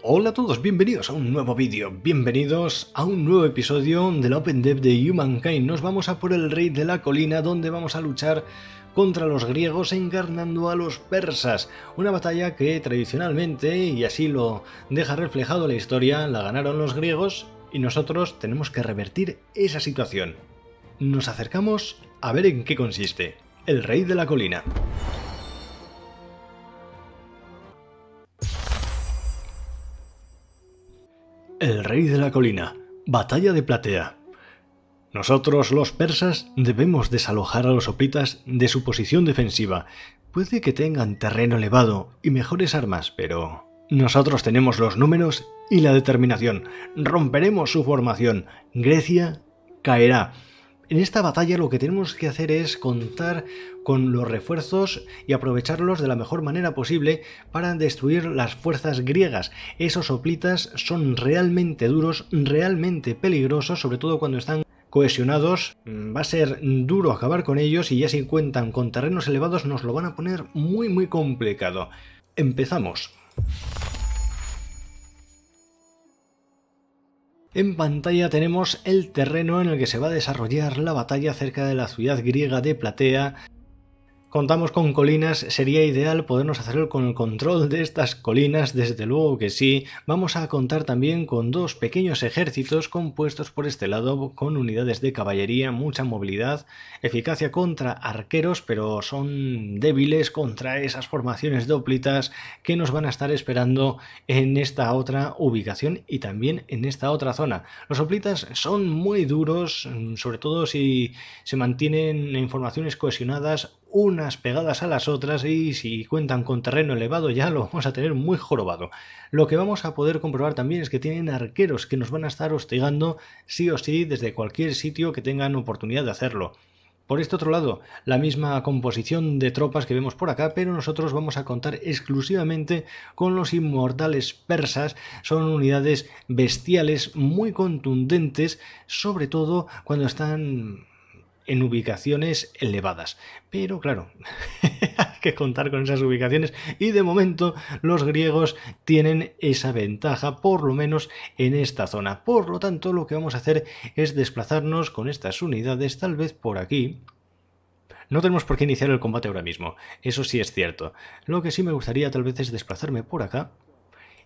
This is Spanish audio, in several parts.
Hola a todos, bienvenidos a un nuevo vídeo, bienvenidos a un nuevo episodio del Open Dev de Humankind. Nos vamos a por el rey de la colina donde vamos a luchar contra los griegos encarnando a los persas. Una batalla que tradicionalmente, y así lo deja reflejado la historia, la ganaron los griegos y nosotros tenemos que revertir esa situación. Nos acercamos a ver en qué consiste. El rey de la colina. El rey de la colina. Batalla de Platea. Nosotros, los persas, debemos desalojar a los hoplitas de su posición defensiva. Puede que tengan terreno elevado y mejores armas, pero... Nosotros tenemos los números y la determinación. Romperemos su formación. Grecia caerá. En esta batalla lo que tenemos que hacer es contar con los refuerzos y aprovecharlos de la mejor manera posible para destruir las fuerzas griegas. Esos soplitas son realmente duros, realmente peligrosos, sobre todo cuando están cohesionados, mm, va a ser duro acabar con ellos y ya si cuentan con terrenos elevados nos lo van a poner muy muy complicado. Empezamos. En pantalla tenemos el terreno en el que se va a desarrollar la batalla cerca de la ciudad griega de Platea contamos con colinas, sería ideal podernos hacerlo con el control de estas colinas, desde luego que sí. Vamos a contar también con dos pequeños ejércitos compuestos por este lado con unidades de caballería, mucha movilidad, eficacia contra arqueros, pero son débiles contra esas formaciones de oplitas que nos van a estar esperando en esta otra ubicación y también en esta otra zona. Los oplitas son muy duros, sobre todo si se mantienen en formaciones cohesionadas unas pegadas a las otras y si cuentan con terreno elevado ya lo vamos a tener muy jorobado. Lo que vamos a poder comprobar también es que tienen arqueros que nos van a estar hostigando sí o sí desde cualquier sitio que tengan oportunidad de hacerlo. Por este otro lado, la misma composición de tropas que vemos por acá, pero nosotros vamos a contar exclusivamente con los inmortales persas. Son unidades bestiales muy contundentes, sobre todo cuando están en ubicaciones elevadas. Pero claro, hay que contar con esas ubicaciones y de momento los griegos tienen esa ventaja, por lo menos en esta zona. Por lo tanto, lo que vamos a hacer es desplazarnos con estas unidades, tal vez por aquí, no tenemos por qué iniciar el combate ahora mismo, eso sí es cierto. Lo que sí me gustaría tal vez es desplazarme por acá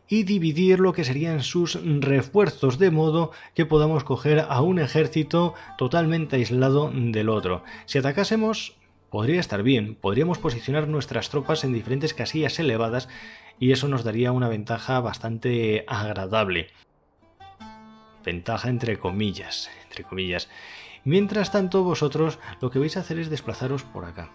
y dividir lo que serían sus refuerzos de modo que podamos coger a un ejército totalmente aislado del otro. Si atacásemos podría estar bien, podríamos posicionar nuestras tropas en diferentes casillas elevadas y eso nos daría una ventaja bastante agradable. Ventaja entre comillas, entre comillas. Mientras tanto vosotros lo que vais a hacer es desplazaros por acá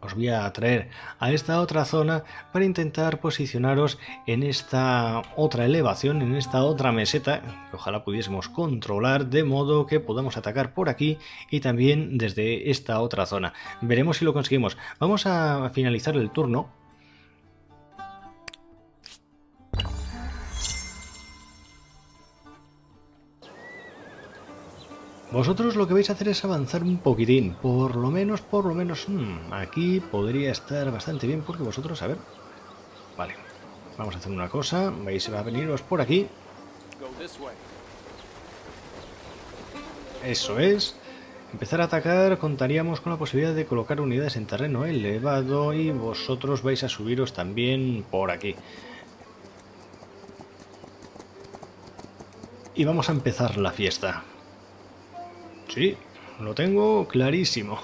os voy a traer a esta otra zona para intentar posicionaros en esta otra elevación, en esta otra meseta, ojalá pudiésemos controlar de modo que podamos atacar por aquí y también desde esta otra zona. Veremos si lo conseguimos. Vamos a finalizar el turno Vosotros lo que vais a hacer es avanzar un poquitín, por lo menos, por lo menos, hmm, aquí podría estar bastante bien porque vosotros, a ver, vale, vamos a hacer una cosa, vais a veniros por aquí. Eso es. Empezar a atacar contaríamos con la posibilidad de colocar unidades en terreno elevado y vosotros vais a subiros también por aquí. Y vamos a empezar la fiesta. Sí, lo tengo clarísimo.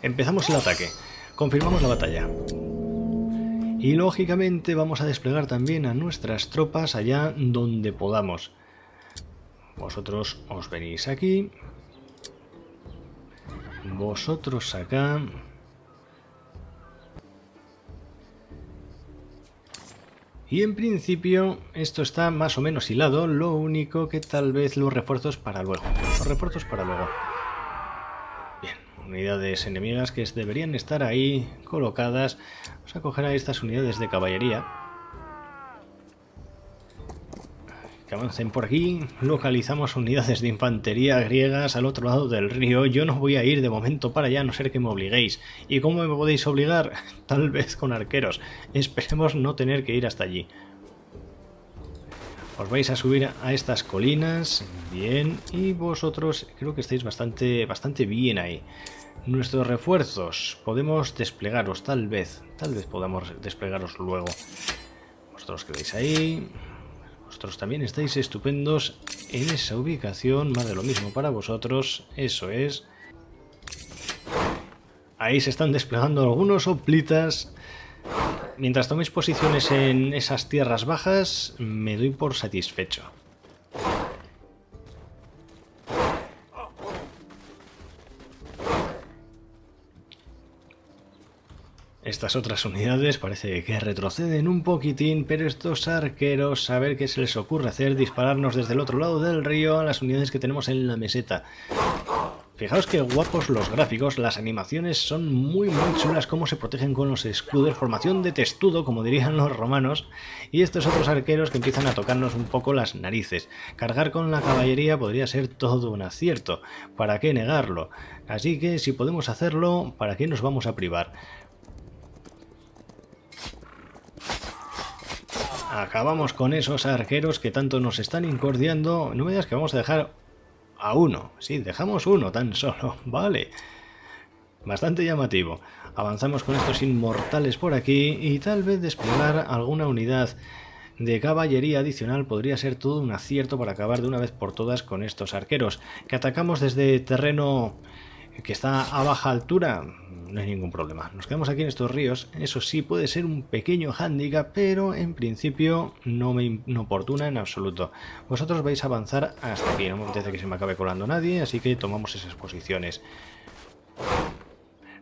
Empezamos el ataque. Confirmamos la batalla. Y lógicamente vamos a desplegar también a nuestras tropas allá donde podamos. Vosotros os venís aquí. Vosotros acá. Y en principio esto está más o menos hilado, lo único que tal vez los refuerzos para luego. Los refuerzos para luego. Bien, unidades enemigas que deberían estar ahí colocadas. Vamos a coger a estas unidades de caballería. que avancen por aquí. Localizamos unidades de infantería griegas al otro lado del río. Yo no voy a ir de momento para allá, a no ser que me obliguéis. ¿Y cómo me podéis obligar? Tal vez con arqueros. Esperemos no tener que ir hasta allí. Os vais a subir a estas colinas. Bien. Y vosotros creo que estáis bastante, bastante bien ahí. Nuestros refuerzos. Podemos desplegaros, tal vez. Tal vez podamos desplegaros luego. Vosotros quedáis ahí. Vosotros también estáis estupendos en esa ubicación. Más de lo mismo para vosotros. Eso es. Ahí se están desplegando algunos oplitas. Mientras toméis posiciones en esas tierras bajas, me doy por satisfecho. Estas otras unidades parece que retroceden un poquitín, pero estos arqueros, a ver qué se les ocurre hacer, dispararnos desde el otro lado del río a las unidades que tenemos en la meseta. Fijaos que guapos los gráficos, las animaciones son muy muy chulas, cómo se protegen con los escudos, formación de testudo, como dirían los romanos, y estos otros arqueros que empiezan a tocarnos un poco las narices. Cargar con la caballería podría ser todo un acierto, ¿para qué negarlo? Así que si podemos hacerlo, ¿para qué nos vamos a privar? acabamos con esos arqueros que tanto nos están incordiando. No me digas que vamos a dejar a uno. Sí, dejamos uno tan solo. Vale. Bastante llamativo. Avanzamos con estos inmortales por aquí y tal vez desplegar alguna unidad de caballería adicional podría ser todo un acierto para acabar de una vez por todas con estos arqueros, que atacamos desde terreno que está a baja altura, no hay ningún problema. Nos quedamos aquí en estos ríos, eso sí puede ser un pequeño hándicap, pero en principio no me inoportuna en absoluto. Vosotros vais a avanzar hasta aquí, no me apetece que se me acabe colando nadie, así que tomamos esas posiciones.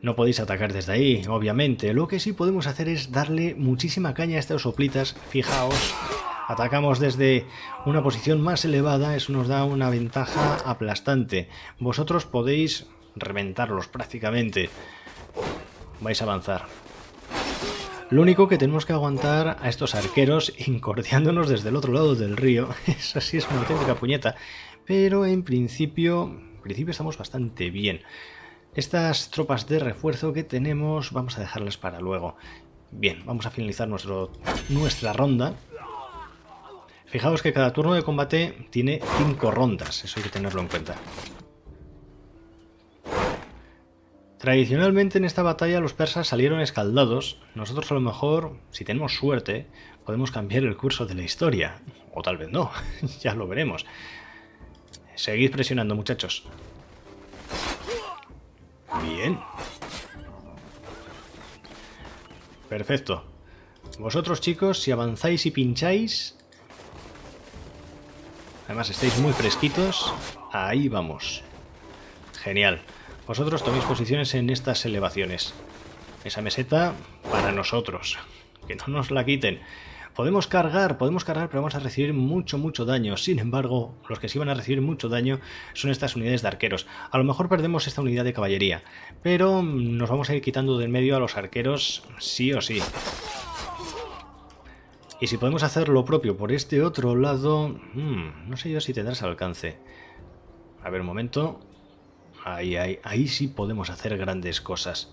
No podéis atacar desde ahí, obviamente. Lo que sí podemos hacer es darle muchísima caña a estas soplitas. Fijaos, atacamos desde una posición más elevada, eso nos da una ventaja aplastante. Vosotros podéis reventarlos prácticamente vais a avanzar. Lo único que tenemos que aguantar a estos arqueros incordiándonos desde el otro lado del río. Eso sí es una auténtica puñeta. Pero en principio, principio estamos bastante bien. Estas tropas de refuerzo que tenemos vamos a dejarlas para luego. Bien, vamos a finalizar nuestro, nuestra ronda. Fijaos que cada turno de combate tiene 5 rondas, eso hay que tenerlo en cuenta. Tradicionalmente en esta batalla los persas salieron escaldados, nosotros a lo mejor, si tenemos suerte, podemos cambiar el curso de la historia, o tal vez no, ya lo veremos. Seguid presionando muchachos. Bien. Perfecto. Vosotros chicos, si avanzáis y pincháis... Además estáis muy fresquitos. Ahí vamos. Genial. Vosotros toméis posiciones en estas elevaciones. Esa meseta para nosotros. Que no nos la quiten. Podemos cargar, podemos cargar, pero vamos a recibir mucho, mucho daño. Sin embargo, los que sí van a recibir mucho daño son estas unidades de arqueros. A lo mejor perdemos esta unidad de caballería, pero nos vamos a ir quitando del medio a los arqueros sí o sí. Y si podemos hacer lo propio por este otro lado... Hmm, no sé yo si tendrás alcance. A ver, un momento. Ahí, sí podemos hacer grandes cosas.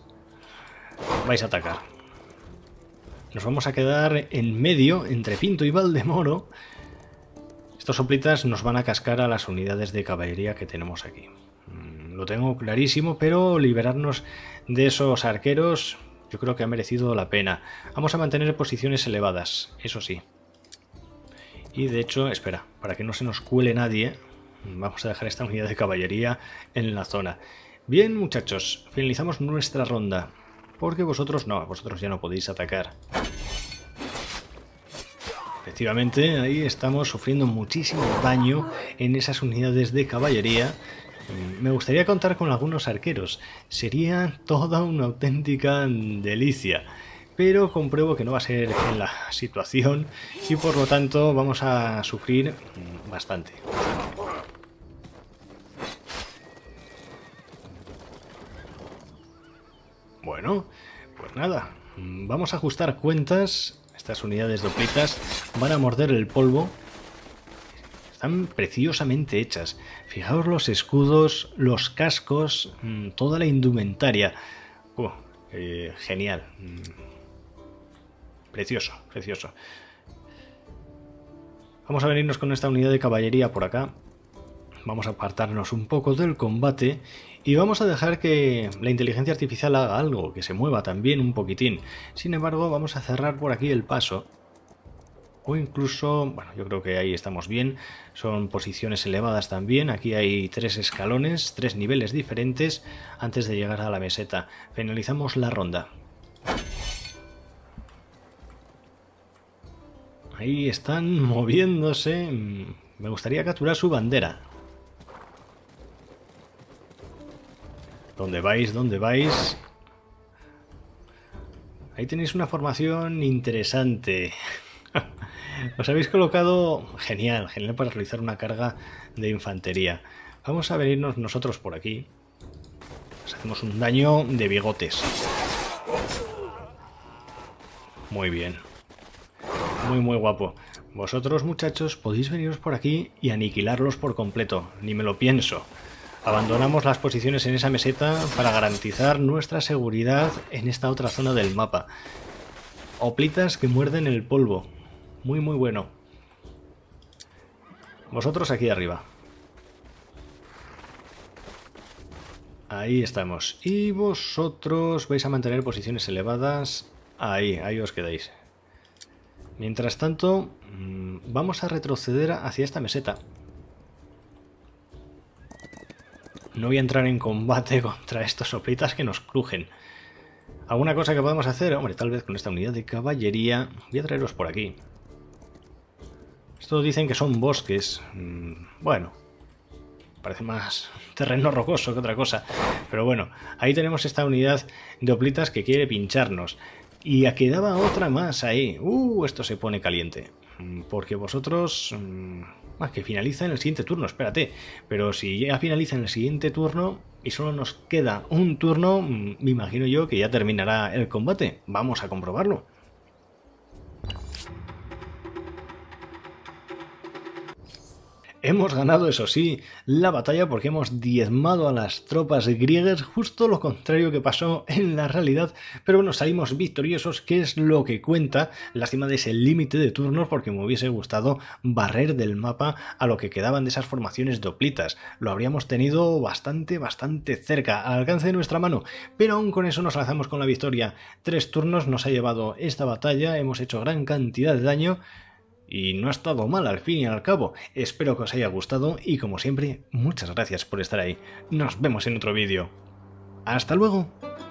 Vais a atacar. Nos vamos a quedar en medio, entre Pinto y Valdemoro. Estos soplitas nos van a cascar a las unidades de caballería que tenemos aquí. Mm, lo tengo clarísimo, pero liberarnos de esos arqueros yo creo que ha merecido la pena. Vamos a mantener posiciones elevadas, eso sí. Y de hecho, espera, para que no se nos cuele nadie, Vamos a dejar esta unidad de caballería en la zona. Bien, muchachos, finalizamos nuestra ronda. Porque vosotros no, vosotros ya no podéis atacar. Efectivamente, ahí estamos sufriendo muchísimo daño en esas unidades de caballería. Mm, me gustaría contar con algunos arqueros. Sería toda una auténtica delicia pero compruebo que no va a ser en la situación y por lo tanto vamos a sufrir mm, bastante, pues nada, vamos a ajustar cuentas. Estas unidades doplitas van a morder el polvo. Están preciosamente hechas. Fijaos los escudos, los cascos, mm, toda la indumentaria. Oh, eh, genial. Mm. Precioso, precioso. Vamos a venirnos con esta unidad de caballería por acá. Vamos a apartarnos un poco del combate y vamos a dejar que la inteligencia artificial haga algo, que se mueva también un poquitín. Sin embargo, vamos a cerrar por aquí el paso. O incluso, bueno, yo creo que ahí estamos bien. Son posiciones elevadas también. Aquí hay tres escalones, tres niveles diferentes antes de llegar a la meseta. Finalizamos la ronda. Ahí están moviéndose. Mm, me gustaría capturar su bandera. ¿Dónde vais? ¿Dónde vais? Ahí tenéis una formación interesante. Os habéis colocado genial, genial para realizar una carga de infantería. Vamos a venirnos nosotros por aquí. hacemos un daño de bigotes. Muy bien. Muy, muy guapo. Vosotros, muchachos, podéis veniros por aquí y aniquilarlos por completo. Ni me lo pienso. Abandonamos las posiciones en esa meseta para garantizar nuestra seguridad en esta otra zona del mapa. Oplitas que muerden el polvo. Muy, muy bueno. Vosotros aquí arriba. Ahí estamos. Y vosotros vais a mantener posiciones elevadas. Ahí, ahí os quedáis. Mientras tanto, mm, vamos a retroceder hacia esta meseta. No voy a entrar en combate contra estos soplitas que nos crujen. ¿Alguna cosa que podemos hacer? Hombre, tal vez con esta unidad de caballería... Voy a traerlos por aquí. Estos dicen que son bosques. Mm, bueno, parece más terreno rocoso que otra cosa. Pero bueno, ahí tenemos esta unidad de oplitas que quiere pincharnos. Y a quedaba otra más ahí. Uh, esto se pone caliente. Mm, porque vosotros mm, que finaliza en el siguiente turno, espérate. Pero si ya finaliza en el siguiente turno y solo nos queda un turno, mm, me imagino yo que ya terminará el combate. Vamos a comprobarlo. Hemos ganado, eso sí, la batalla porque hemos diezmado a las tropas griegas, justo lo contrario que pasó en la realidad, pero bueno, salimos victoriosos, que es lo que cuenta. Lástima de ese límite de turnos porque me hubiese gustado barrer del mapa a lo que quedaban de esas formaciones doplitas. Lo habríamos tenido bastante, bastante cerca, al alcance de nuestra mano, pero aún con eso nos lanzamos con la victoria. Tres turnos nos ha llevado esta batalla, hemos hecho gran cantidad de daño, y no ha estado mal al fin y al cabo. Espero que os haya gustado y como siempre, muchas gracias por estar ahí. Nos vemos en otro vídeo. Hasta luego.